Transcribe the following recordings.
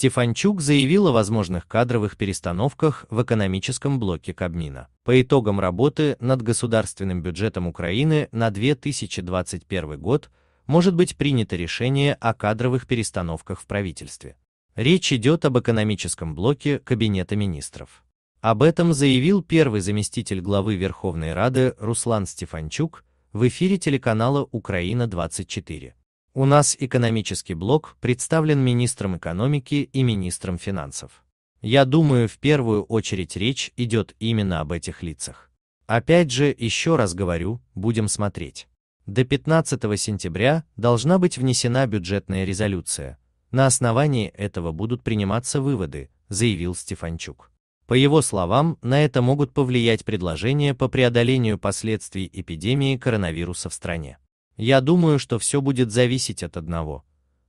Стефанчук заявил о возможных кадровых перестановках в экономическом блоке Кабмина. По итогам работы над государственным бюджетом Украины на 2021 год может быть принято решение о кадровых перестановках в правительстве. Речь идет об экономическом блоке Кабинета министров. Об этом заявил первый заместитель главы Верховной Рады Руслан Стефанчук в эфире телеканала «Украина-24». У нас экономический блок представлен министром экономики и министром финансов. Я думаю, в первую очередь речь идет именно об этих лицах. Опять же, еще раз говорю, будем смотреть. До 15 сентября должна быть внесена бюджетная резолюция. На основании этого будут приниматься выводы, заявил Стефанчук. По его словам, на это могут повлиять предложения по преодолению последствий эпидемии коронавируса в стране. Я думаю, что все будет зависеть от одного.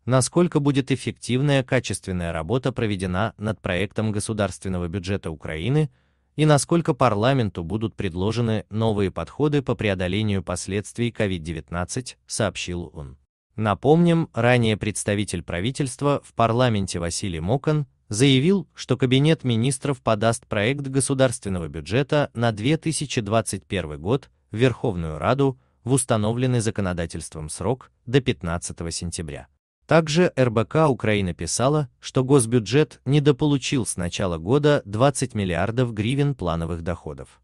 Насколько будет эффективная, качественная работа проведена над проектом государственного бюджета Украины и насколько парламенту будут предложены новые подходы по преодолению последствий COVID-19, сообщил он. Напомним, ранее представитель правительства в парламенте Василий Мокон заявил, что Кабинет министров подаст проект государственного бюджета на 2021 год в Верховную Раду, в установленный законодательством срок до 15 сентября. Также РБК Украина писала, что госбюджет недополучил с начала года 20 миллиардов гривен плановых доходов.